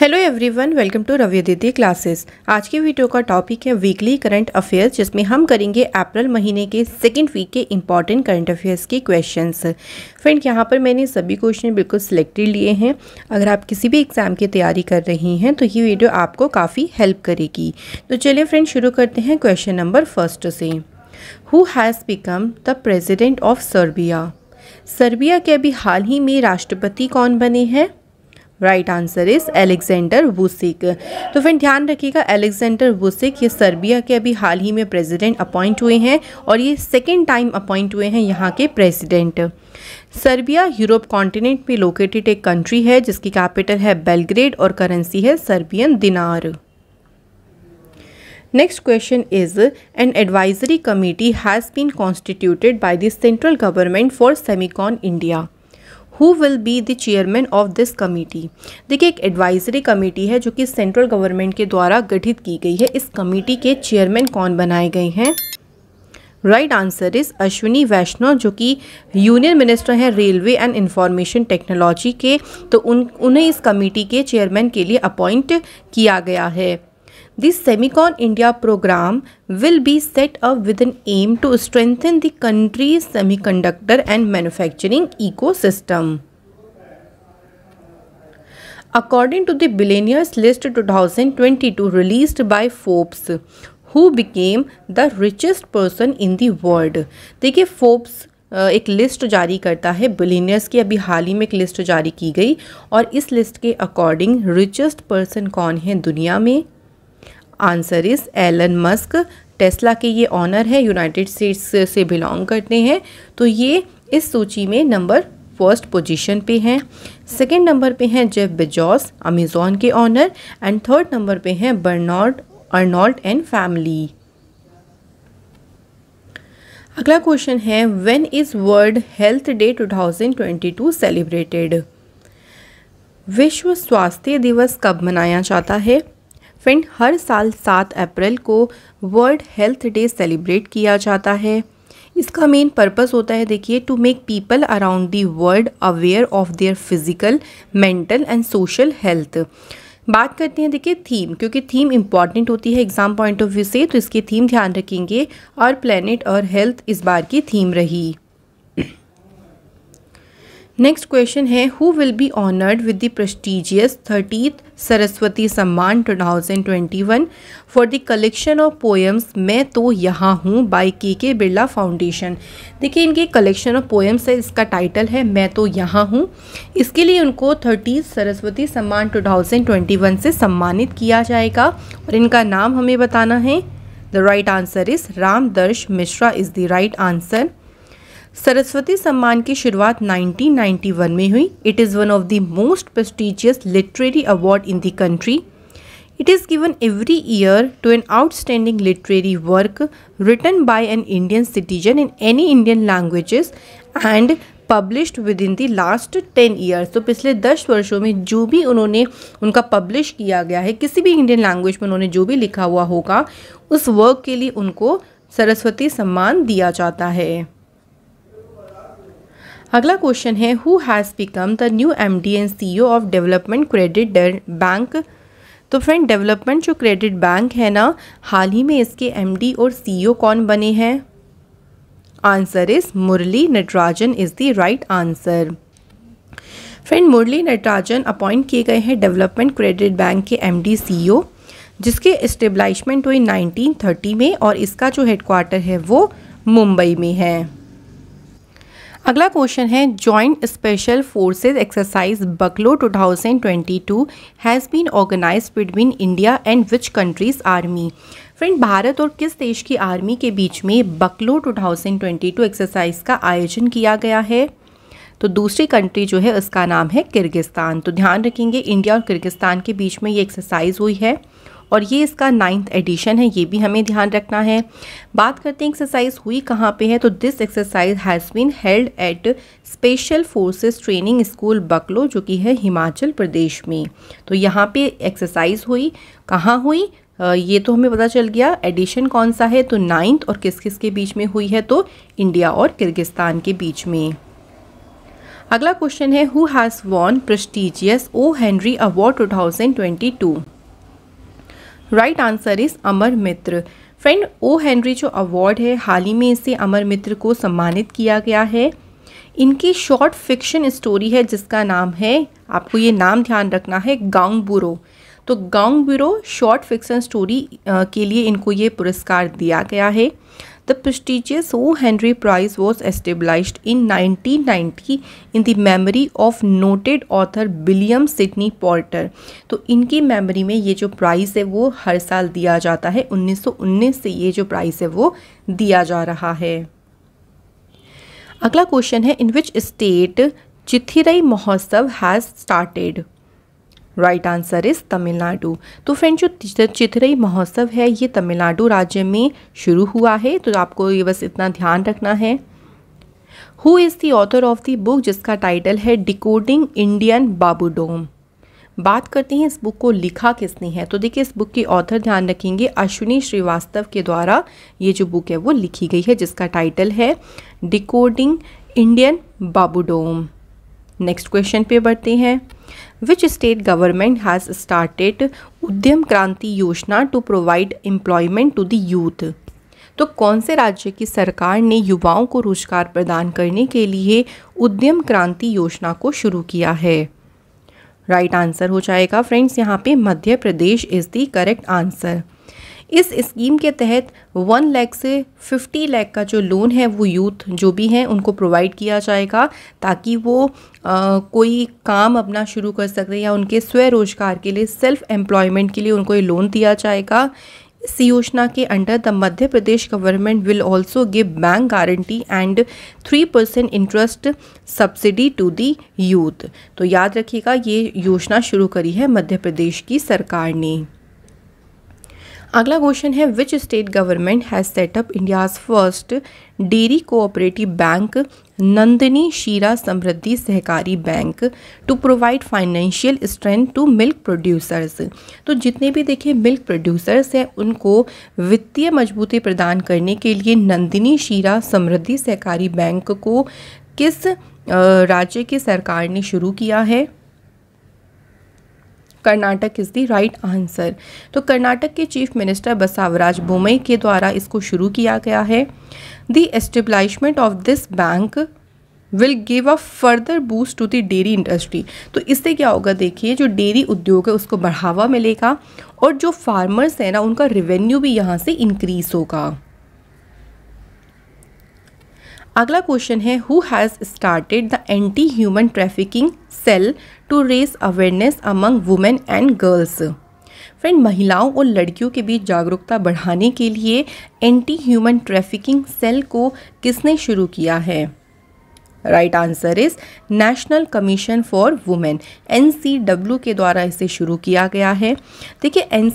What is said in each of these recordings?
Hello everyone welcome to Ravi Didi classes आज की video का टॉपिक है वीकली करंट अफेयर्स जिसमें हम करेंगे अप्रैल महीने के सेकंड वीक के इंपॉर्टेंट करंट अफेयर्स के क्वेश्चंस फ्रेंड यहाँ पर मैंने सभी क्वेश्चन बिल्कुल सिलेक्टेड लिए हैं अगर आप किसी भी एग्ज़ाम की तैयारी कर रही हैं तो ये वीडियो आपको काफ़ी हेल्प करेगी तो चलिए फ्रेंड शुरू करते हैं क्वेश्चन नंबर फर्स्ट से who has become the president of Serbia Serbia के अभी हाल ही में राष्ट्रपति कौन बने हैं right answer is Aleksandar Vucic तो फिर ध्यान रखिएगा एलेक्जेंडर वुसिक ये सर्बिया के अभी हाल ही में प्रेसिडेंट अपॉइंट हुए हैं और ये सेकेंड टाइम अपॉइंट हुए हैं यहाँ के प्रेसिडेंट सर्बिया यूरोप कॉन्टिनेंट में लोकेटेड एक कंट्री है जिसकी कैपिटल है बेलग्रेड और करेंसी है Serbian dinar next question is an advisory committee has been constituted by the central government for Semicon India who will be the chairman of this committee देखिए एक advisory committee है जो कि central government के द्वारा गठित की गई है इस कमेटी के चेयरमैन कौन बनाए गए हैं right answer is Ashwini Vaishnaw जो कि यूनियन मिनिस्टर हैं रेलवे एंड इंफॉर्मेशन टेक्नोलॉजी के तो उन उन्हें इस कमेटी के चेयरमैन के लिए अपॉइंट किया गया है this Semicon India programme will be set up with an aim to strengthen the country semiconductor and manufacturing ecosystem according to the billionaires list two thousand twenty two release by Forbes who became the richest person in world देखिए Forbes एक list जारी करता है billionaires की अभी हाल ही में एक लिस्ट जारी की गई और इस लिस्ट के अकॉर्डिंग रिचेस्ट पर्सन कौन है दुनिया में answer is Elon Musk Tesla के ये ऑनर हैं यूनाइटेड स्टेट्स से बिलोंग करते हैं तो ये इस सूची में नंबर फर्स्ट पोजीशन पे हैं सेकंड नंबर पे हैं जेफ बेजॉस अमेजोन के ऑनर एंड थर्ड नंबर पे हैं बर्नॉल्ड अर्नॉल्ड एंड फैमिली अगला क्वेश्चन है when is World Health Day 2022 celebrated विश्व स्वास्थ्य दिवस कब मनाया जाता है फ्रेंड हर साल सात अप्रैल को वर्ल्ड हेल्थ डे सेलिब्रेट किया जाता है इसका मेन पर्पस होता है देखिए to make people around the world aware of their physical mental and social health बात करते हैं देखिए थीम क्योंकि थीम इम्पॉर्टेंट होती है एग्जाम पॉइंट ऑफ व्यू से तो इसकी थीम ध्यान रखेंगे और प्लेनेट और हेल्थ इस बार की थीम रही नेक्स्ट क्वेश्चन है who will be honoured with the prestigious thirtieth Saraswati Samman 2021 for the collection of poems मैं तो यहाँ हूँ बाई के के बिरला फाउंडेशन देखिए इनके कलेक्शन ऑफ पोएम्स है इसका टाइटल है मैं तो यहाँ हूँ इसके लिए उनको थर्टी सरस्वती सम्मान 2021 से सम्मानित किया जाएगा और इनका नाम हमें बताना है the right answer is Ramdarash Mishra is the right answer Saraswati Samman की शुरुआत 1991 में हुई it is one of the most prestigious literary award in the country it is given every year to an outstanding literary work written by an Indian citizen in any Indian languages and published within the last ten years तो पिछले दस वर्षों में जो भी उन्होंने उनका publish किया गया है किसी भी इंडियन लैंग्वेज में उन्होंने जो भी लिखा हुआ होगा उस वर्क के लिए उनको सरस्वती सम्मान दिया जाता है अगला क्वेश्चन है who has become the new M D and C O of Development Credit Bank तो फ्रेंड डेवलपमेंट जो क्रेडिट बैंक है ना हाल ही में इसके एम डी और सी ओ e कौन बने हैं answer is Murali Natarajan is the right answer friend Murali Natarajan appoint किए गए हैं डेवलपमेंट क्रेडिट बैंक के एम डी सी ओ जिसके इस्टेब्लाइशमेंट हुई नाइनटीन थर्टी में और इसका जो हेडक्वार्टर है वो मुंबई में है अगला क्वेश्चन है joint special forces exercise Bakloh 2022 has been organise between India and which countries army friend Bharat और किस देश की आर्मी के बीच में बकलो 2022 एक्सरसाइज का आयोजन किया गया है तो दूसरी कंट्री जो है उसका नाम है किर्गिस्तान तो ध्यान रखेंगे इंडिया और किर्गिस्तान के बीच में ये एक्सरसाइज हुई है और ये इसका नाइन्थ एडिशन है ये भी हमें ध्यान रखना है बात करते हैं एक्सरसाइज हुई कहाँ पे है तो this exercise has been held at special forces training school Bakloh जो कि है हिमाचल प्रदेश में तो यहाँ पे एक्सरसाइज हुई कहाँ हुई ये तो हमें पता चल गया एडिशन कौन सा है तो नाइन्थ और किस किस के बीच में हुई है तो इंडिया और किर्गिस्तान के बीच में अगला क्वेश्चन है who has won prestigious O Henry award 2022 right answer is Amar Mitra friend O Henry जो अवार्ड है हाल ही में इसे अमर मित्र को सम्मानित किया गया है इनकी शॉर्ट फिक्शन स्टोरी है जिसका नाम है आपको ये नाम ध्यान रखना है गांग बुरो तो गांग बुरो शॉर्ट फिक्शन स्टोरी के लिए इनको ये पुरस्कार दिया गया है The prestigious O. Henry Prize was established in 1990 in the memory of noted author William Sidney Porter. तो इनकी मेमोरी में ये जो प्राइज़ है वो हर साल दिया जाता है 1919 से ये जो प्राइज़ है वो दिया जा रहा है अगला क्वेश्चन है in which state Chithirai Mahotsav has started right answer is Tamil Nadu तो फ्रेंड्स जो चित्रई महोत्सव है ये तमिलनाडु राज्य में शुरू हुआ है तो आपको ये बस इतना ध्यान रखना है who is the author of the book जिसका टाइटल है डिकोडिंग इंडियन बाबूडोम बात करते हैं इस बुक को लिखा किसने है तो देखिए इस बुक के ऑथर ध्यान रखेंगे अश्विनी श्रीवास्तव के द्वारा ये जो बुक है वो लिखी गई है जिसका टाइटल है decoding Indian Babudom next question पे बढ़ते हैं which state government has started Udyam Kranti Yojana to provide employment to the youth तो कौन से राज्य की सरकार ने युवाओं को रोजगार प्रदान करने के लिए उद्यम क्रांति योजना को शुरू किया है राइट right आंसर हो जाएगा फ्रेंड्स यहाँ पे Madhya Pradesh is the correct answer इस स्कीम के तहत वन लैख से फिफ्टी लैख का जो लोन है वो यूथ जो भी हैं उनको प्रोवाइड किया जाएगा ताकि वो आ, कोई काम अपना शुरू कर सकें या उनके स्वरोजगार के लिए सेल्फ एम्प्लॉयमेंट के लिए उनको ये लोन दिया जाएगा इस योजना के under the Madhya Pradesh government will also give bank guarantee and three percent interest subsidy to the youth तो याद रखिएगा ये योजना शुरू करी है मध्य प्रदेश की सरकार ने अगला क्वेश्चन है which state government has set up India's first dairy cooperative bank Nandini Kshira Samriddhi Sahakari bank to provide financial strength to milk producers तो जितने भी देखिए मिल्क प्रोड्यूसर्स हैं उनको वित्तीय मजबूती प्रदान करने के लिए नंदिनी शीरा समृद्धि सहकारी बैंक को किस राज्य की सरकार ने शुरू किया है Karnataka is the right answer तो कर्नाटक के चीफ मिनिस्टर बसावराज बोमई के द्वारा इसको शुरू किया गया है the establishment of this bank will give a further boost to the dairy industry तो इससे क्या होगा देखिए जो डेयरी उद्योग है उसको बढ़ावा मिलेगा और जो फार्मर्स हैं ना उनका रिवेन्यू भी यहाँ से इंक्रीज होगा अगला क्वेश्चन है who has started the anti human trafficking cell to raise awareness among women and girls friend महिलाओं और लड़कियों के बीच जागरूकता बढ़ाने के लिए एंटी ह्यूमन ट्रैफिकिंग सेल को किसने शुरू किया है right answer is National Commission for Women एन के द्वारा इसे शुरू किया गया है देखिए एन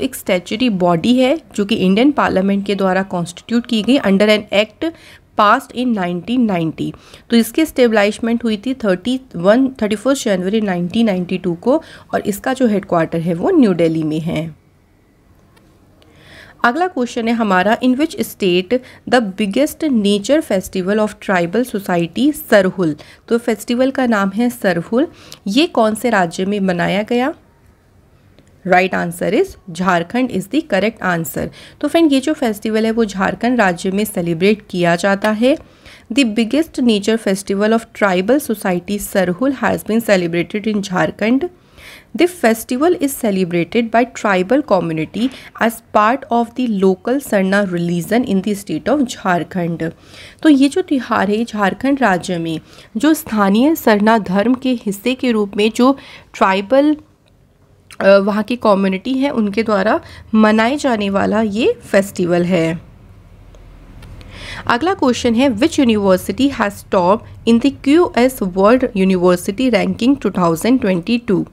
एक स्टेचुरी बॉडी है जो कि इंडियन पार्लियामेंट के द्वारा कॉन्स्टिट्यूट की गई under an act passed in 1990 तो इसकी स्टेबलाइशमेंट हुई थी 31 31 जनवरी 1992 को और इसका जो हेडक्वार्टर है वो न्यू दिल्ली में है अगला क्वेश्चन है हमारा in which state the biggest nature festival of tribal society Sarhul तो फेस्टिवल का नाम है सरहुल ये कौन से राज्य में मनाया गया right answer is Jharkhand is the correct answer तो फ्रेंड ये जो फेस्टिवल है वो झारखंड राज्य में सेलिब्रेट किया जाता है the biggest nature festival of tribal society Sarhul has been celebrated in Jharkhand the festival is celebrated by tribal community as part of the local Sarna religion in the state of Jharkhand तो ये जो त्यौहार है झारखंड राज्य में जो स्थानीय सरना धर्म के हिस्से के रूप में जो ट्राइबल वहाँ की कम्युनिटी है उनके द्वारा मनाए जाने वाला ये फेस्टिवल है अगला क्वेश्चन है which university has top in the Q S World University Ranking 2022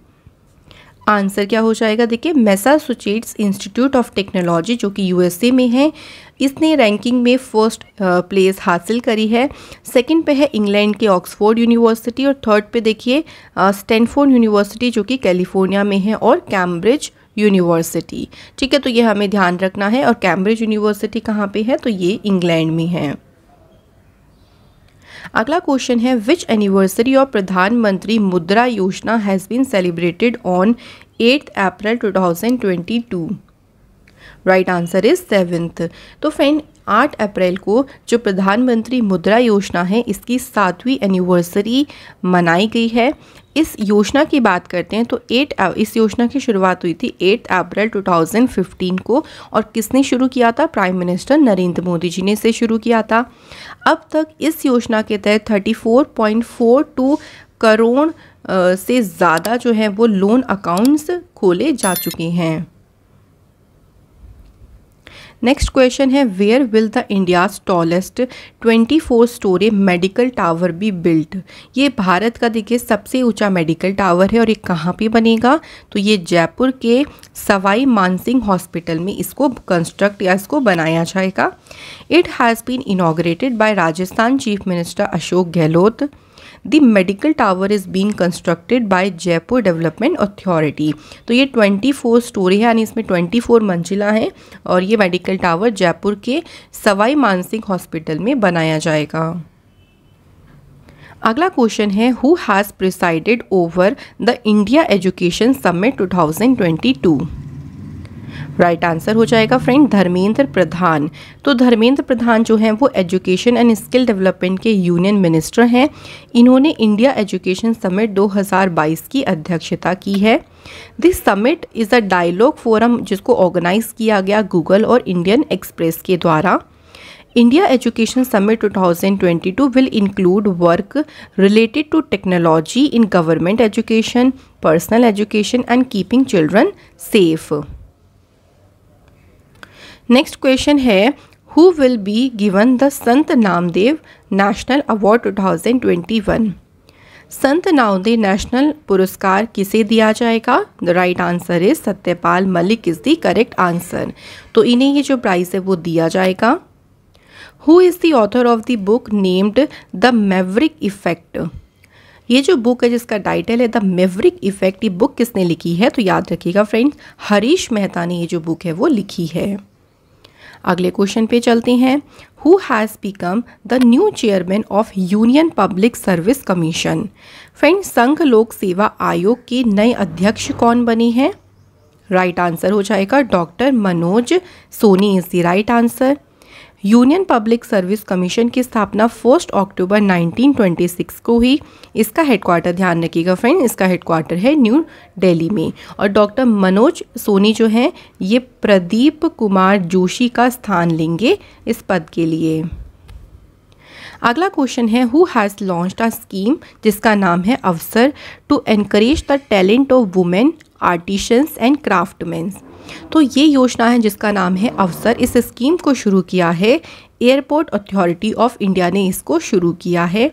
answer क्या हो जाएगा देखिए मैसाचुसेट्स इंस्टीट्यूट ऑफ टेक्नोलॉजी जो कि यूएसए में है इसने रैंकिंग में फर्स्ट प्लेस हासिल करी है सेकंड पे है इंग्लैंड के ऑक्सफोर्ड यूनिवर्सिटी और थर्ड पे देखिए स्टैनफोर्ड यूनिवर्सिटी जो कि कैलिफोर्निया में है और कैम्ब्रिज यूनिवर्सिटी ठीक है तो ये हमें ध्यान रखना है और कैम्ब्रिज यूनिवर्सिटी कहाँ पर है तो ये इंग्लैंड में है अगला क्वेश्चन है विच anniversary of Pradhan Mantri Mudra Yojana has been celebrated on eight April 2022 right answer is seventh तो फ्रेंड आठ अप्रैल को जो प्रधानमंत्री मुद्रा योजना है इसकी सातवीं एनिवर्सरी मनाई गई है इस योजना की बात करते हैं तो एट इस योजना की शुरुआत हुई थी एट अप्रैल 2015 को और किसने शुरू किया था प्राइम मिनिस्टर नरेंद्र मोदी जी ने इसे शुरू किया था अब तक इस योजना के तहत 34.42 करोड़ से ज़्यादा जो है वो लोन अकाउंट्स खोले जा चुके हैं नेक्स्ट क्वेश्चन है where will the India's tallest 24 storey medical tower be built ये भारत का देखिए सबसे ऊंचा मेडिकल टावर है और ये कहाँ पे बनेगा तो ये जयपुर के सवाई मानसिंह हॉस्पिटल में इसको कंस्ट्रक्ट या इसको बनाया जाएगा it has been inaugurated by Rajasthan chief minister Ashok Gehlot the medical tower is being constructed by Jaipur Development Authority तो ये 24 स्टोरी है यानी इसमें 24 मंजिला हैं और ये मेडिकल टावर जयपुर के सवाई मानसिंह हॉस्पिटल में बनाया जाएगा अगला क्वेश्चन है who has presided over the India Education Summit 2022 right answer हो जाएगा फ्रेंड धर्मेंद्र प्रधान तो धर्मेंद्र प्रधान जो हैं वो एजुकेशन एंड स्किल डेवलपमेंट के यूनियन मिनिस्टर हैं इन्होंने इंडिया एजुकेशन समिट 2022 की अध्यक्षता की है this summit is a dialogue forum जिसको ऑर्गेनाइज किया गया गूगल और इंडियन एक्सप्रेस के द्वारा India Education Summit 2022 will include work related to technology in government education personal education and keeping children safe next question है who will be given the Sant Namdev national award 2021 संत Namdev national पुरस्कार किसे दिया जाएगा the right answer is Satyapal Malik is the correct answer तो इन्हें ये जो प्राइज़ है वो दिया जाएगा who is the author of the book named the maverick effect ये जो बुक है जिसका टाइटल है द मेवरिक इफ़ेक्ट ये बुक किसने लिखी है तो याद रखिएगा फ्रेंड्स हरीश मेहता ने ये जो बुक है वो लिखी है अगले क्वेश्चन पे चलते हैं who has become the new chairman of Union Public Service Commission friend Sangh Lok सेवा आयोग के नए अध्यक्ष कौन बने हैं राइट आंसर हो जाएगा doctor Manoj Soni is the right answer Union Public Service Commission की स्थापना फर्स्ट अक्टूबर 1926 को हुई इसका हेडक्वार्टर ध्यान रखिएगा फ्रेंड इसका हेडक्वार्टर है न्यू दिल्ली में और डॉक्टर मनोज सोनी जो हैं ये प्रदीप कुमार जोशी का स्थान लेंगे इस पद के लिए अगला क्वेश्चन है who has launch a scheme जिसका नाम है Avsar to encourage the talent of women artisans and craftsmans तो ये योजना है जिसका नाम है अवसर इस स्कीम को शुरू किया है एयरपोर्ट अथॉरिटी ऑफ इंडिया ने इसको शुरू किया है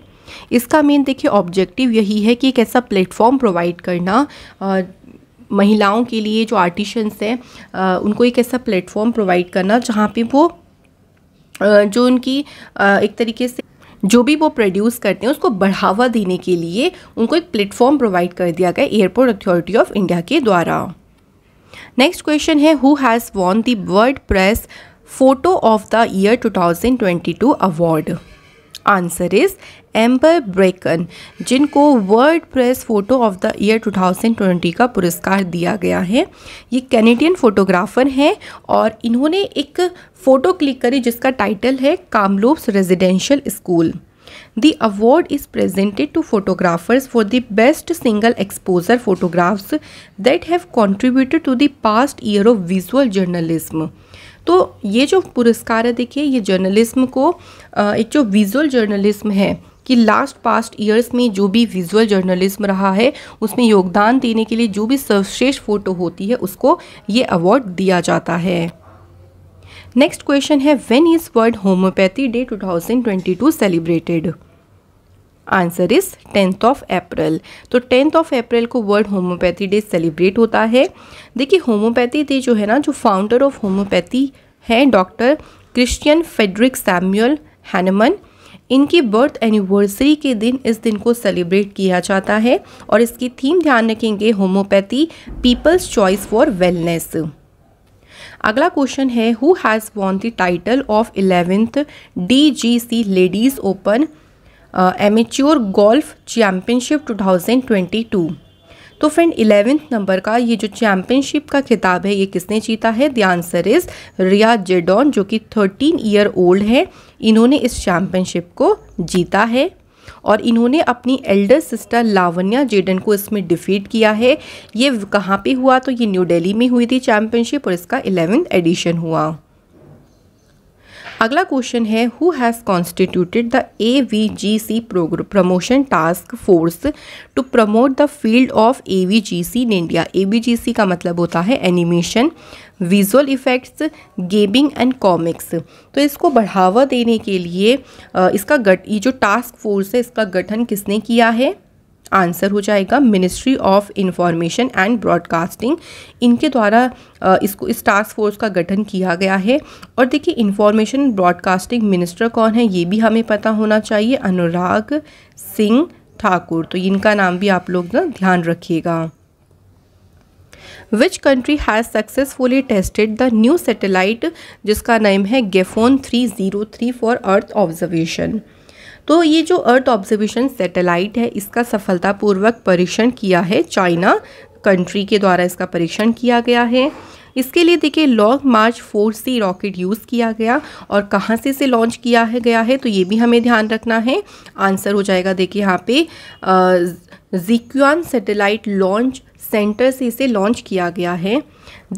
इसका मेन देखिए ऑब्जेक्टिव यही है कि एक ऐसा प्लेटफॉर्म प्रोवाइड करना आ, महिलाओं के लिए जो आर्टिशंस हैं उनको एक ऐसा प्लेटफॉर्म प्रोवाइड करना जहाँ पे वो आ, जो उनकी आ, एक तरीके से जो भी वो प्रोड्यूस करते हैं उसको बढ़ावा देने के लिए उनको एक प्लेटफॉर्म प्रोवाइड कर दिया गया एयरपोर्ट अथॉरिटी ऑफ इंडिया के द्वारा नेक्स्ट क्वेश्चन है who has won the World Press Photo of the Year 2022 award answer is Amber Bracken जिनको World Press Photo of the Year 2020 का पुरस्कार दिया गया है ये कैनेडियन फोटोग्राफर हैं और इन्होंने एक फ़ोटो क्लिक करी जिसका टाइटल है Kamloops residential school The award is presented to photographers for the best single exposure photographs that have contributed to the past year of visual journalism. तो ये जो पुरस्कार है देखिए ये जर्नलिज्म को एक जो विजुअल जर्नलिज्म है कि लास्ट पास्ट ईयर्स में जो भी विजुअल जर्नलिज्म रहा है उसमें योगदान देने के लिए जो भी सर्वश्रेष्ठ फ़ोटो होती है उसको ये अवार्ड दिया जाता है नेक्स्ट क्वेश्चन है when is World homeopathy Day 2022 celebrated answer is tenth of April तो टेंथ ऑफ अप्रैल को वर्ल्ड होम्योपैथी डे सेलिब्रेट होता है देखिए होम्योपैथी डे जो है ना जो फाउंडर ऑफ होम्योपैथी है doctor Christian Friedrich Samuel Hahnemann इनकी बर्थ एनिवर्सरी के दिन इस दिन को सेलिब्रेट किया जाता है और इसकी थीम ध्यान रखेंगे homeopathy people's choice for wellness अगला क्वेश्चन है who has won the title of eleventh D G C ladies open amateur golf championship 2022 तो फ्रेंड इलेवेंथ नंबर का ये जो चैम्पियनशिप का खिताब है ये किसने जीता है the answer is Ria Jadon जो कि थर्टीन ईयर ओल्ड है इन्होंने इस चैम्पियनशिप को जीता है और इन्होंने अपनी एल्डर सिस्टर लावण्या जेडन को इसमें डिफीट किया है ये कहाँ पे हुआ तो ये न्यू दिल्ली में हुई थी चैम्पियनशिप और इसका इलेवेंथ एडिशन हुआ अगला क्वेश्चन है who has constituted the A V G C promotion task force to promote the field of A V G C in India A V G C का मतलब होता है animation visual effects gaming and comics तो इसको बढ़ावा देने के लिए इसका गठ ये जो टास्क फोर्स है इसका गठन किसने किया है आंसर हो जाएगा ministry of information and broadcasting इनके द्वारा इसको इस टास्क फोर्स का गठन किया गया है और देखिए इंफॉर्मेशन ब्रॉडकास्टिंग मिनिस्टर कौन है ये भी हमें पता होना चाहिए अनुराग सिंह ठाकुर तो इनका नाम भी आप लोग ना ध्यान रखिएगा which country has successfully tested the new satellite जिसका नाम है Gaofen three zero three for earth observation तो ये जो अर्थ ऑब्जर्वेशन सैटेलाइट है इसका सफलतापूर्वक परीक्षण किया है चाइना कंट्री के द्वारा इसका परीक्षण किया गया है इसके लिए देखिए long march four C rocket use किया गया और कहाँ से इसे लॉन्च किया है गया है तो ये भी हमें ध्यान रखना है आंसर हो जाएगा देखिए यहाँ पे जिक्यून सैटेलाइट लॉन्च सेंटर से इसे लॉन्च किया गया है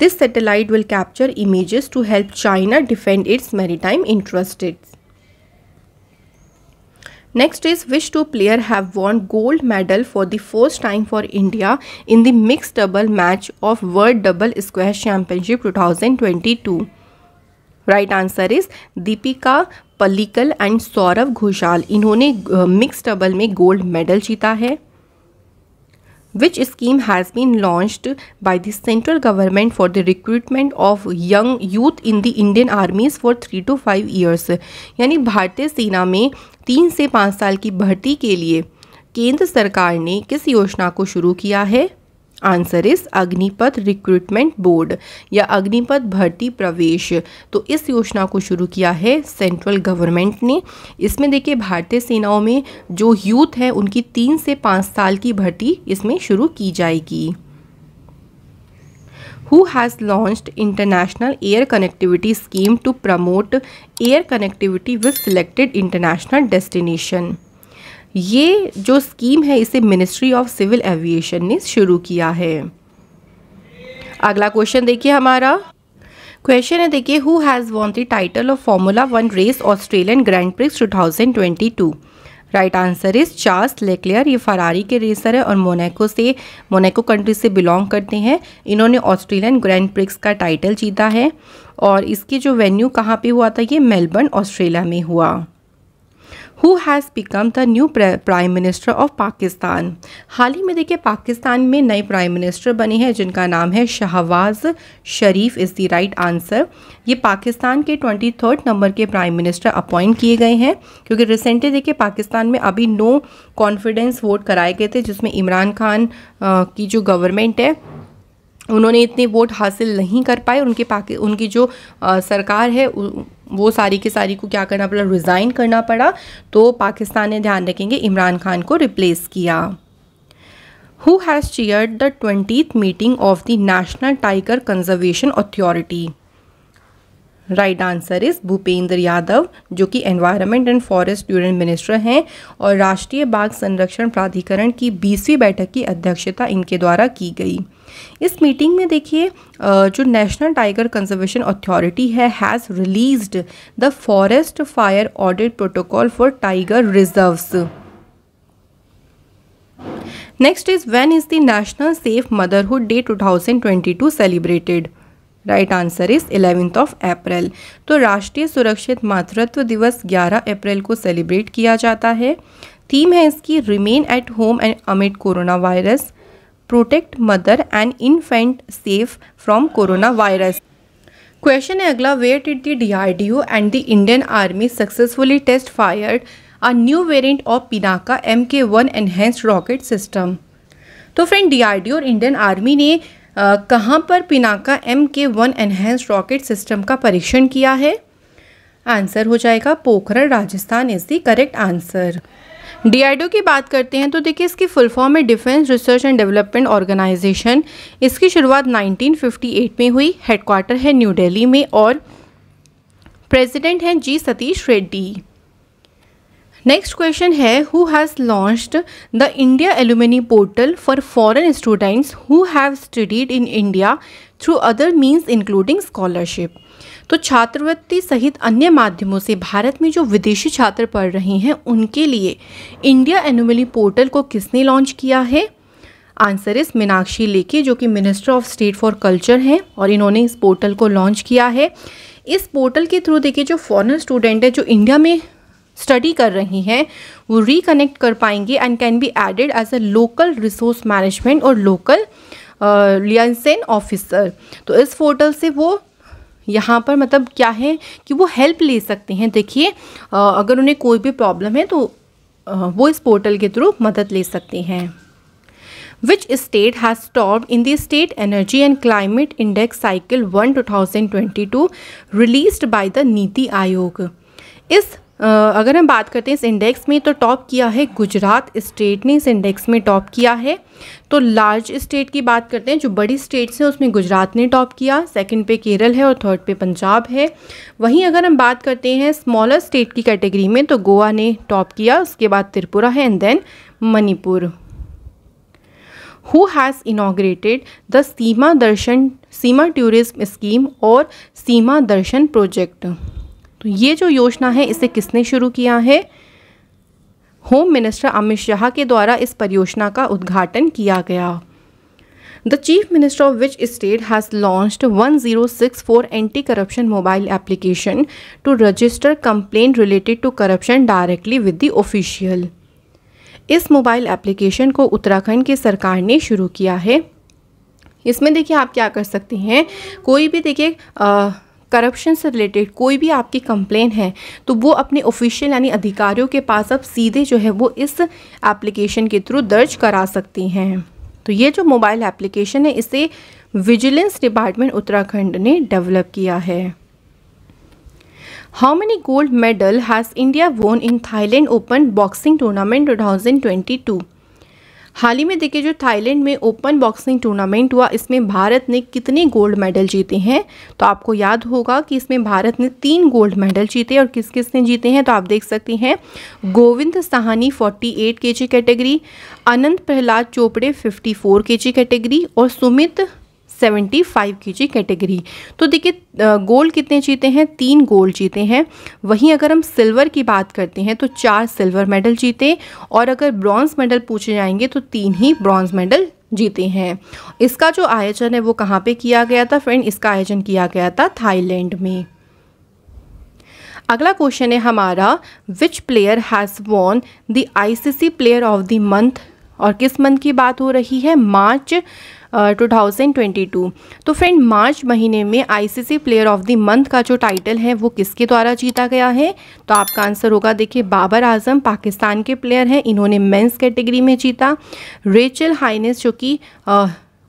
this satellite will capture images to help China defend its maritime interested next is which two player have won gold medal for the first time for India in the mix double match of world double squash twenty two right answer is Dipika Pallikal and Saurabh Ghosal इन्होंने mix double में gold medal जीता है which scheme has been launched by the central government for the recruitment of young youth in the Indian armies for 3 to 5 years yani bharatiya sena mein 3 se 5 saal ki bharti ke liye केंद्र सरकार ने किस योजना को शुरू किया है answer is Agnipath recruitment board या अग्निपथ भर्ती प्रवेश तो इस योजना को शुरू किया है सेंट्रल गवर्नमेंट ने इसमें देखिए भारतीय सेनाओं में जो यूथ है उनकी तीन से पाँच साल की भर्ती इसमें शुरू की जाएगी who has launched international air connectivity scheme to promote air connectivity with selected international destination ये जो स्कीम है इसे मिनिस्ट्री ऑफ सिविल एविएशन ने शुरू किया है अगला क्वेश्चन देखिए हमारा क्वेश्चन है देखिए who has won the title of formula one race Australian grand prix two thousand twenty two right answer is Charles Leclerc ये फरारी के रेसर है और मोनेको से मोनेको कंट्री से बिलोंग करते हैं इन्होंने ऑस्ट्रेलियन ग्रैंड प्रिक्स का टाइटल जीता है और इसके जो वेन्यू कहाँ पे हुआ था ये मेलबर्न ऑस्ट्रेलिया में हुआ who has become the new prime minister of Pakistan हाल ही में देखिए पाकिस्तान में नए प्राइम मिनिस्टर बने हैं जिनका नाम है Shahbaz Sharif is the right answer ये पाकिस्तान के ट्वेंटी थर्ड नंबर के प्राइम मिनिस्टर अपॉइंट किए गए हैं क्योंकि रिसेंटली देखिए पाकिस्तान में अभी नो कॉन्फिडेंस वोट कराए गए थे जिसमें इमरान खान की जो गवर्नमेंट है उन्होंने इतने वोट हासिल नहीं कर पाए उनके पाकि उनकी जो आ, सरकार है उ, वो सारी की सारी को क्या करना पड़ा रिज़ाइन करना पड़ा तो पाकिस्तान ने ध्यान रखेंगे इमरान खान को रिप्लेस किया who has chair the twenty meeting of the national tiger conservation authority right answer is Bhupender Yadav जो कि environment and forest union minister हैं और राष्ट्रीय बाघ संरक्षण प्राधिकरण की बीसवीं बैठक की अध्यक्षता इनके द्वारा की गई इस मीटिंग में देखिए जो नेशनल टाइगर कंजर्वेशन अथॉरिटी है has released the forest fire audit protocol for tiger reserves next is when is the national safe motherhood day 2022 celebrated right answer is eleventh of April तो राष्ट्रीय सुरक्षित मातृत्व दिवस 11 अप्रैल को सेलिब्रेट किया जाता है थीम है इसकी remain at home and amid corona virus protect mother and infant safe from corona virus question है अगला where did the DRDO and the Indian army successfully test fired a new variant of Pinaka M K one enhanced rocket system तो friend DRDO और Indian army ने कहाँ पर Pinaka M K one enhance rocket system का परीक्षण किया है answer हो जाएगा Pokhran Rajasthan is the correct answer DRDO की बात करते हैं तो देखिए इसकी फुल फॉर्म है defence research and development organisation इसकी शुरुआत 1958 में हुई हेडक्वार्टर है न्यू दिल्ली में और प्रेसिडेंट हैं G Satheesh Reddy next question है who has launched the India alumni portal for foreign students who have studied in India through other means including scholarship तो छात्रवृत्ति सहित अन्य माध्यमों से भारत में जो विदेशी छात्र पढ़ रहे हैं उनके लिए इंडिया एलुमिनी पोर्टल को किसने लॉन्च किया है आंसर इस मीनाक्षी लेके जो कि minister of state for culture हैं और इन्होंने इस पोर्टल को लॉन्च किया है इस पोर्टल के थ्रू देखिए जो फॉरेन स्टूडेंट है जो इंडिया में स्टडी कर रही हैं वो रिकनेक्ट कर पाएंगे and can be added as a local resource management और लोकल लियनसेन ऑफिसर तो इस पोर्टल से वो यहाँ पर मतलब क्या है कि वो हेल्प ले सकते हैं देखिए अगर उन्हें कोई भी प्रॉब्लम है तो वो इस पोर्टल के थ्रू मदद ले सकते हैं which stop in the state energy and climate index cycle one two thousand twenty two release by the NITI Aayog इस अगर हम बात करते हैं इस इंडेक्स में तो टॉप किया है गुजरात स्टेट ने इस इंडेक्स में टॉप किया है तो लार्ज स्टेट की बात करते हैं जो बड़ी स्टेट्स हैं उसमें गुजरात ने टॉप किया सेकंड पे केरल है और थर्ड पे पंजाब है वहीं अगर हम बात करते हैं स्मॉलर स्टेट की कैटेगरी में तो गोवा ने टॉप किया उसके बाद त्रिपुरा है and then Manipur who has inaugurated the Seema Darshan Seema tourism scheme और सीमा दर्शन प्रोजेक्ट तो ये जो योजना है इसे किसने शुरू किया है होम मिनिस्टर अमित शाह के द्वारा इस परियोजना का उद्घाटन किया गया the chief minister of which state has launch one zero six four anti corruption mobile application to register complain related to corruption directly with the official इस मोबाइल एप्लीकेशन को उत्तराखंड की सरकार ने शुरू किया है इसमें देखिए आप क्या कर सकते हैं कोई भी देखिए करप्शन से रिलेटेड कोई भी आपकी कंप्लेन है तो वो अपने ऑफिशियल यानी अधिकारियों के पास अब सीधे जो है वो इस एप्लीकेशन के थ्रू दर्ज करा सकती हैं तो ये जो मोबाइल एप्लीकेशन है इसे विजिलेंस डिपार्टमेंट उत्तराखंड ने डेवलप किया है medal has India won in Thailand open boxing tournament two thousand twenty two हाल ही में देखिए जो थाईलैंड में ओपन बॉक्सिंग टूर्नामेंट हुआ इसमें भारत ने कितने गोल्ड मेडल जीते हैं तो आपको याद होगा कि इसमें भारत ने तीन गोल्ड मेडल जीते और किस किस ने जीते हैं तो आप देख सकते हैं Govind Sahni 48 KG category Anant Prahlad Chopade 54 KG category और सुमित सेवेंटी फाइव की जी कैटेगरी तो देखिए गोल्ड कितने जीते हैं तीन गोल्ड जीते हैं वहीं अगर हम सिल्वर की बात करते हैं तो चार सिल्वर मेडल जीते और अगर ब्रॉन्ज मेडल पूछे जाएंगे तो तीन ही ब्रॉन्ज मेडल जीते हैं इसका जो आयोजन है वो कहाँ पे किया गया था फ्रेंड इसका आयोजन किया गया था थाईलैंड में अगला क्वेश्चन है हमारा which player has won the ICC player of the month और किस मंथ की बात हो रही है मार्च 2022 तो फ्रेंड मार्च महीने में ICC player of the month का जो टाइटल है वो किसके द्वारा जीता गया है तो आपका आंसर होगा देखिए बाबर आजम पाकिस्तान के प्लेयर हैं इन्होंने मेंस कैटेगरी में जीता रेचल हाइनेस जो कि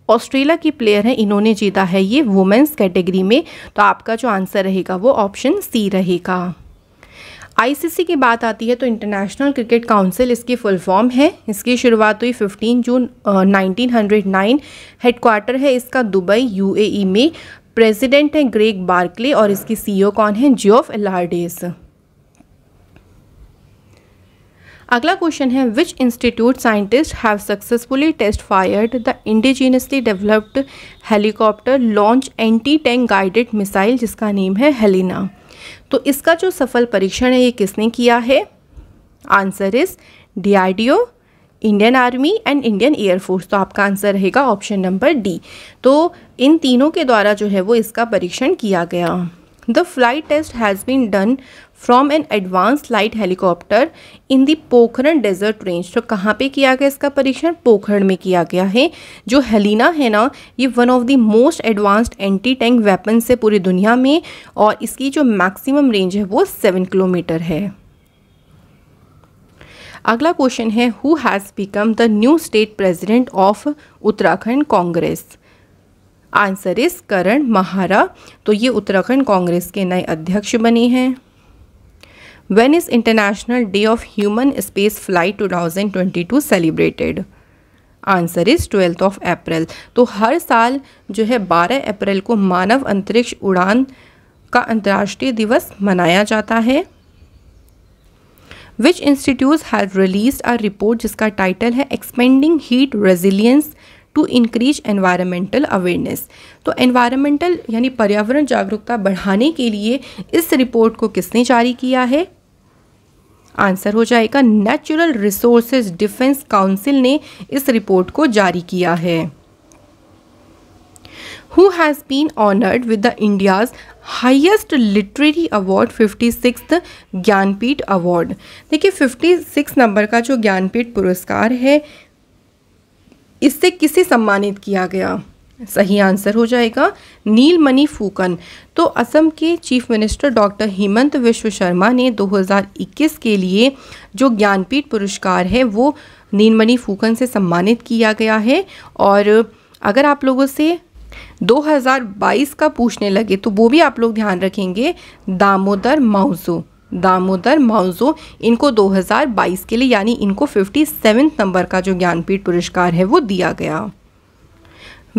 ऑस्ट्रेलिया की प्लेयर हैं इन्होंने जीता है ये वुमेंस कैटेगरी में तो आपका जो आंसर रहेगा वो ऑप्शन सी रहेगा आईसीसी की बात आती है तो इंटरनेशनल क्रिकेट काउंसिल इसकी फुल फॉर्म है इसकी शुरुआत हुई 15 जून uh, 1909 हेडक्वार्टर है इसका दुबई यूएई e में प्रेसिडेंट है ग्रेग बार्कले और इसकी सीईओ e कौन है जियोफ एलार्डेस अगला क्वेश्चन है which institute scientist have successfully test fired the indigenously developed helicopter launch anti tank guided missile जिसका नेम है हेलिना तो इसका जो सफल परीक्षण है ये किसने किया है answer is DRDO Indian army and Indian air force तो आपका आंसर रहेगा ऑप्शन नंबर डी तो इन तीनों के द्वारा जो है वो इसका परीक्षण किया गया the flight test has been done from an advance light helicopter in the Pokhran desert range तो कहाँ पे किया गया इसका परीक्षण पोखरण में किया गया है जो हेलिना है ना ये one of the most advanced anti tank weapon से पूरी दुनिया में और इसकी जो मैक्सिमम रेंज है वो सेवन किलोमीटर है अगला क्वेश्चन है who has become the new state president of Uttarakhand Congress answer is Karan Mahara तो ये उत्तराखंड कांग्रेस के नए अध्यक्ष बने हैं when is International Day of Human Space Flight 2022 celebrated? Answer is twelfth of April तो हर साल जो है 12 अप्रैल को मानव अंतरिक्ष उड़ान का अंतर्राष्ट्रीय दिवस मनाया जाता है which institute have release a report जिसका टाइटल है expanding heat resilience to increase environmental awareness तो एनवायरमेंटल यानी पर्यावरण जागरूकता बढ़ाने के लिए इस रिपोर्ट को किसने जारी किया है आंसर हो जाएगा नेचुरल रिसोर्सेज डिफेंस काउंसिल ने इस रिपोर्ट को जारी किया है has been honoured with the India's highest literary award fifty six Jnanpith award देखिए सिक्स नंबर का जो ज्ञानपीठ पुरस्कार है इससे किसे सम्मानित किया गया सही आंसर हो जाएगा नीलमणि फूकन तो असम के चीफ मिनिस्टर डॉक्टर हेमंत विश्व शर्मा ने 2021 के लिए जो ज्ञानपीठ पुरस्कार है वो नीलमणि फूकन से सम्मानित किया गया है और अगर आप लोगों से 2022 का पूछने लगे तो वो भी आप लोग ध्यान रखेंगे दामोदर माउजो दामोदर माउजो इनको 2022 के लिए यानी इनको फिफ्टी नंबर का जो ज्ञानपीठ पुरस्कार है वो दिया गया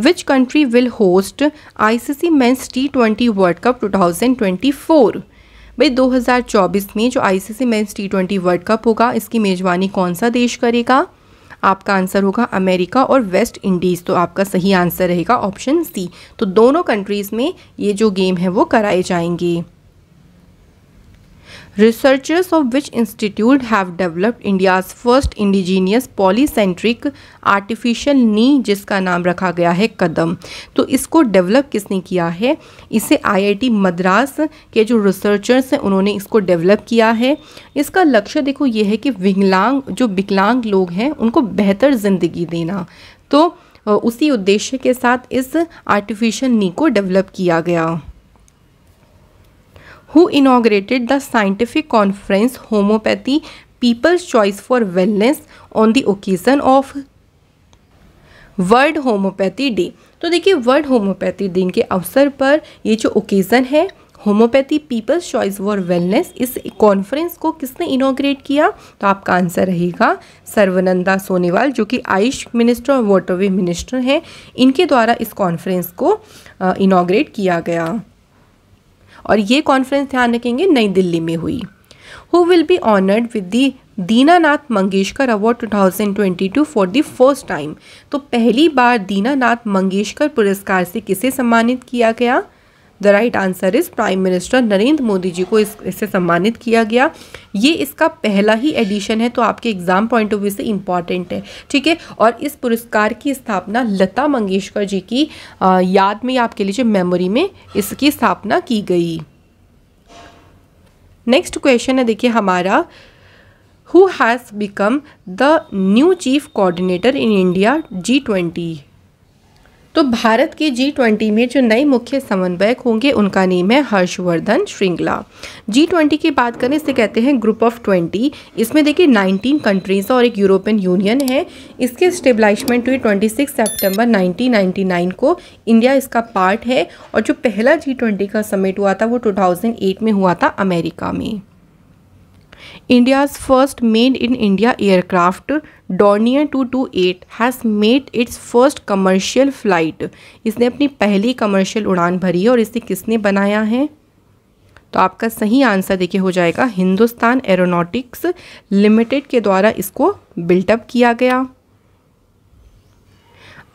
which country will host ICC men's T twenty world cup 2024 भाई 2024 में जो ICC men's T twenty world cup होगा इसकी मेज़बानी कौन सा देश करेगा आपका आंसर होगा अमेरिका और वेस्ट इंडीज़ तो आपका सही आंसर रहेगा ऑप्शन सी तो दोनों कंट्रीज़ में ये जो गेम है वो कराए जाएंगे Researchers of which institute have developed India's first indigenous polycentric artificial knee जिसका नाम रखा गया है कदम तो इसको डेवलप किसने किया है इसे आईआईटी मद्रास के जो रिसर्चर्स हैं उन्होंने इसको डेवलप किया है इसका लक्ष्य देखो ये है कि विकलांग जो विकलांग लोग हैं उनको बेहतर ज़िंदगी देना तो उसी उद्देश्य के साथ इस आर्टिफिशियल नी को डेवलप किया गया who inaugurated the scientific conference homeopathy people's choice for wellness on the occasion of world homeopathy day तो देखिए वर्ल्ड होम्योपैथी दिन के अवसर पर ये जो ओकेज़न है homeopathy people's choice for wellness इस कॉन्फ्रेंस को किसने इनोग्रेट किया तो आपका आंसर रहेगा सर्वनंदा सोनेवाल जो कि आयुष मिनिस्टर और वाटरवे मिनिस्टर हैं इनके द्वारा इस कॉन्फ्रेंस को इनोग्रेट किया गया और ये कॉन्फ्रेंस ध्यान रखेंगे नई दिल्ली में हुई who will be honoured with the Dinanath Mangeshkar award 2022 for the first time तो पहली बार दीनानाथ मंगेशकर पुरस्कार से किसे सम्मानित किया गया the right answer is prime minister Narendra Modi ji को इस इससे सम्मानित किया गया ये इसका पहला ही एडिशन है तो आपके एग्जाम पॉइंट ऑफ व्यू से इम्पॉर्टेंट है ठीक है और इस पुरस्कार की स्थापना लता मंगेशकर जी की आ, याद में आपके लिए मेमोरी में इसकी स्थापना की गई नेक्स्ट क्वेश्चन है देखिए हमारा who has become the new chief coordinator in India G twenty तो भारत के जी ट्वेंटी में जो नए मुख्य समन्वयक होंगे उनका नेम है हर्षवर्धन श्रृंगला जी ट्वेंटी की बात करें इसे कहते हैं ग्रुप ऑफ ट्वेंटी इसमें देखिए नाइनटीन कंट्रीज़ और एक यूरोपियन यूनियन है इसके स्टेबलाइशमेंट हुई ट्वेंटी सिक्स सेप्टेम्बर नाइनटीन को इंडिया इसका पार्ट है और जो पहला जी ट्वेंटी का समिट हुआ था वो टू में हुआ था अमेरिका में India's first made in India aircraft Dornier 228 has made its first commercial flight इसने अपनी पहली कमर्शियल उड़ान भरी है और इसे किसने बनाया है तो आपका सही आंसर देखिए हो जाएगा हिंदुस्तान एरोनॉटिक्स लिमिटेड के द्वारा इसको बिल्टअप किया गया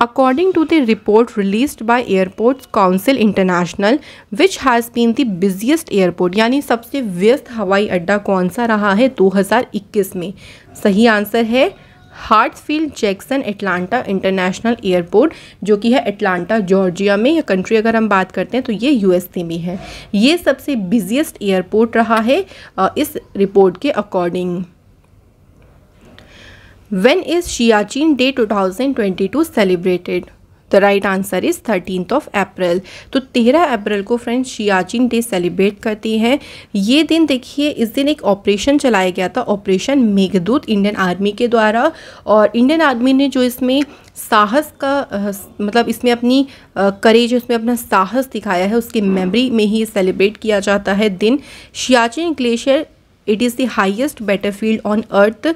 According to the report released by Airports Council International, which has been the busiest airport यानी सबसे व्यस्त हवाई अड्डा कौन सा रहा है 2021 में सही आंसर है Hartsfield Jackson Atlanta international airport जो कि है एटलांटा जॉर्जिया में या कंट्री अगर हम बात करते हैं तो ये यूएसए में है ये सबसे बिजिएस्ट एयरपोर्ट रहा है इस रिपोर्ट के according When is Siachen Day 2022 celebrated? The right answer is thirteen of April तो तेरह अप्रैल को फ्रेंड्स शियाचिन डे सेलिब्रेट करती हैं ये दिन देखिए इस दिन एक ऑपरेशन चलाया गया था ऑपरेशन मेघदूत इंडियन आर्मी के द्वारा और इंडियन आर्मी ने जो इसमें साहस का मतलब इसमें अपनी करेज उसमें अपना साहस दिखाया है उसकी मेमोरी में ही सेलिब्रेट किया जाता है दिन Siachen glacier it is the highest highest field on earth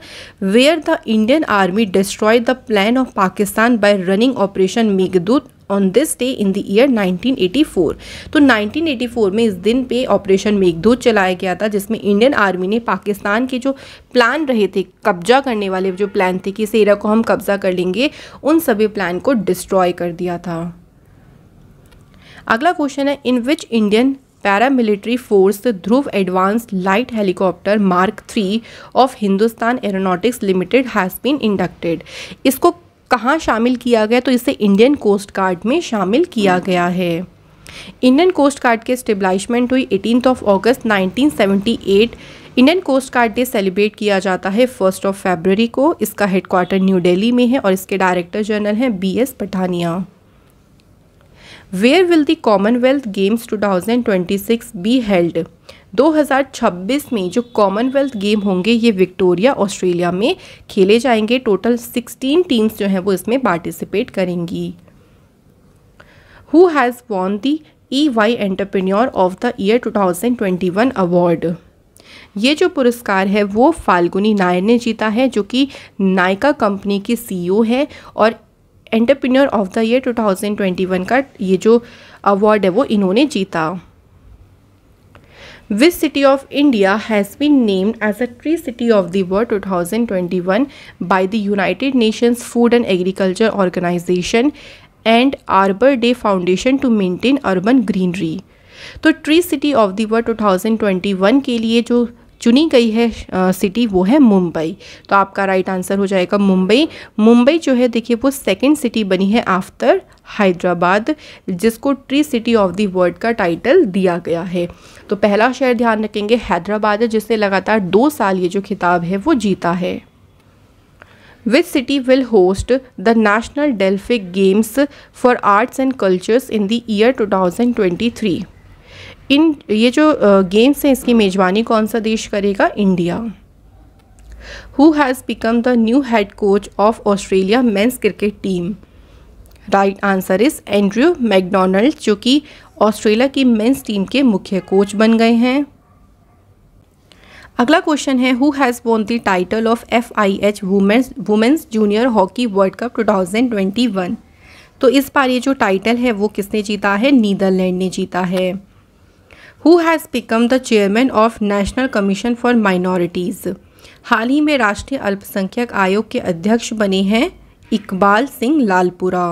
where the Indian army destroy the plan of Pakistan by running operation Meghdoot on this day in the year 1984 तो 1984 में इस दिन पे ऑपरेशन मेघदूत चलाया गया था जिसमें इंडियन आर्मी ने पाकिस्तान के जो प्लान रहे थे कब्जा करने वाले जो प्लान थे कि सेरा को हम कब्जा कर लेंगे उन सभी प्लान को डिस्ट्रॉय कर दिया था अगला क्वेश्चन है in which Indian paramilitary force Dhruv advance light helicopter mark three of Hindustan aeronautics limited has been inducted इसको कहाँ शामिल किया गया तो इसे इंडियन कोस्ट गार्ड में शामिल किया गया है इंडियन कोस्ट गार्ड के स्टेबलाइशमेंट हुई eighteen of August 1978 Indian coast guard day celebrate किया जाता है फर्स्ट ऑफ फेबररी को इसका हेडक्वार्टर न्यू दिल्ली में है और इसके डायरेक्टर जनरल हैं B S Pathania where will the commonwealth games 2026 be held 2026 में जो कॉमनवेल्थ गेम होंगे ये विक्टोरिया ऑस्ट्रेलिया में खेले जाएंगे टोटल 16 टीम्स जो हैं वो इसमें पार्टिसिपेट करेंगी who has won the E Y entrepreneur of the year 2021 award ये जो पुरस्कार है वो फाल्गुनी नायर ने जीता है जो कि नायका कंपनी की सीईओ है और एंटरप्रीनियर ऑफ द ईयर 2021 का ये जो अवार्ड है वो इन्होंने जीता which city of India has been named as a tree city of the world 2021 by the United Nations Food and Agriculture Organization and Arbor Day Foundation to maintain urban greenery तो tree city of the world 2021 के लिए जो चुनी गई है city वो है मुंबई तो आपका राइट आंसर हो जाएगा मुंबई मुंबई जो है देखिए वो सेकेंड सिटी बनी है आफ्टर हैदराबाद जिसको tree city of the world का टाइटल दिया गया है तो पहला शहर ध्यान रखेंगे हैदराबाद है जिसने लगातार दो साल ये जो खिताब है वो जीता है which city host the National Delphic Games for arts and cultures in the year two thousand twenty three इन ये जो गेम्स हैं इसकी मेज़बानी कौन सा देश करेगा India who has become the new head coach of Australia men's cricket team right answer is Andrew McDonald जो कि ऑस्ट्रेलिया की मेन्स टीम के मुख्य कोच बन गए हैं अगला क्वेश्चन है who has won the title of F I H women's women's junior hockey world cup 2021 तो इस बार ये जो टाइटल है वो किसने जीता है नीदरलैंड ने जीता है who has become the chairman of National Commission for Minorities हाल ही में राष्ट्रीय अल्पसंख्यक आयोग के अध्यक्ष बने हैं Iqbal Singh Lalpura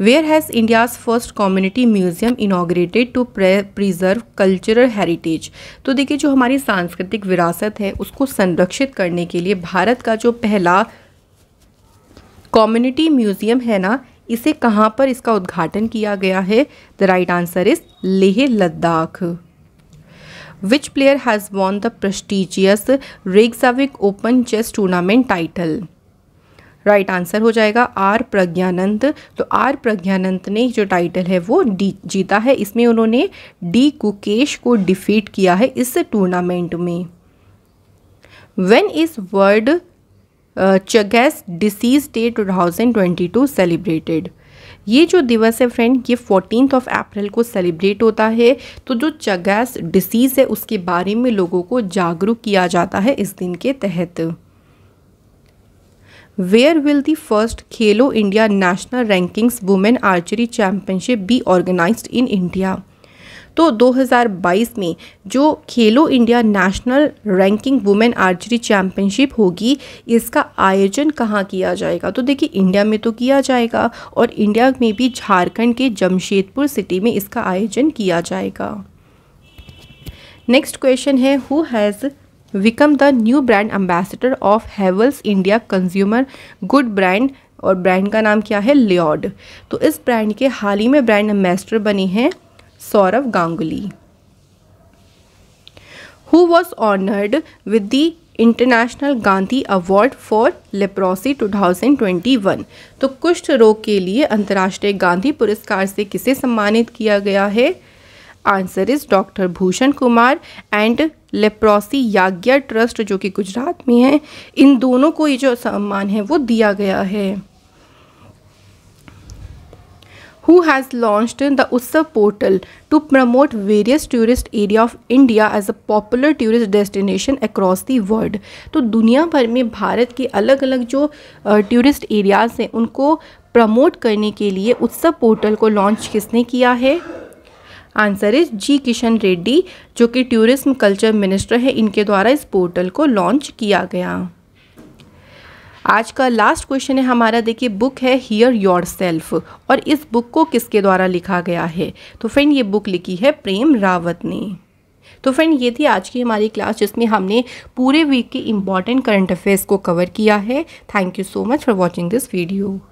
where has India's first community museum inaugurated to preserve cultural heritage तो देखिए जो हमारी सांस्कृतिक विरासत है उसको संरक्षित करने के लिए भारत का जो पहला कम्युनिटी म्यूजियम है ना इसे कहाँ पर इसका उद्घाटन किया गया है the right answer is Leh Ladakh which player has won the prestigious Reykjavik Open chess tournament title right answer हो जाएगा आर प्रज्ञानंद तो आर प्रज्ञानंद ने जो टाइटल है वो डी जीता है इसमें उन्होंने डी कुकेश को डिफीट किया है इस टूर्नामेंट में when is World Chagas Disease Day 2022 celebrated ये जो दिवस है फ्रेंड ये फोर्टीन ऑफ अप्रैल को सेलिब्रेट होता है तो जो चगैस डिसीज़ है उसके बारे में लोगों को जागरूक किया जाता है इस दिन के तहत where will the first Khelo India national rankings women archery championship be organised in India तो 2022 में जो Khelo India national ranking women archery championship होगी इसका आयोजन कहाँ किया जाएगा तो देखिए इंडिया में तो किया जाएगा और इंडिया में भी झारखंड के जमशेदपुर सिटी में इसका आयोजन किया जाएगा नेक्स्ट क्वेश्चन है who has become the new brand ambassador of Havells India consumer good brand और ब्रांड का नाम क्या है लियॉर्ड तो इस ब्रांड के हाल ही में ब्रांड एम्बेसडर बने हैं Sourav Ganguly who was honoured with the International Gandhi Award for leprosy 2021 तो कुष्ठ रोग के लिए अंतर्राष्ट्रीय गांधी पुरस्कार से किसे सम्मानित किया गया है answer is doctor Bhushan Kumar and leprosy Yagna trust जो कि गुजरात में है इन दोनों को ये जो सम्मान है वो दिया गया है who has launched the Utsav portal to promote various tourist area of India as a popular tourist destination across the world. तो दुनिया भर में भारत के अलग अलग जो टूरिस्ट एरियाज़ हैं उनको प्रमोट करने के लिए उत्सव पोर्टल को लॉन्च किसने किया है आंसर इज जी किशन रेड्डी जो कि टूरिज्म कल्चर मिनिस्टर हैं इनके द्वारा इस पोर्टल को लॉन्च किया गया आज का लास्ट क्वेश्चन है हमारा देखिए बुक है हियर योर सेल्फ और इस बुक को किसके द्वारा लिखा गया है तो फ्रेंड ये बुक लिखी है प्रेम रावत ने तो फ्रेंड ये थी आज की हमारी क्लास जिसमें हमने पूरे वीक के इम्पॉर्टेंट करंट अफेयर्स को कवर किया है thank you so much for watching this video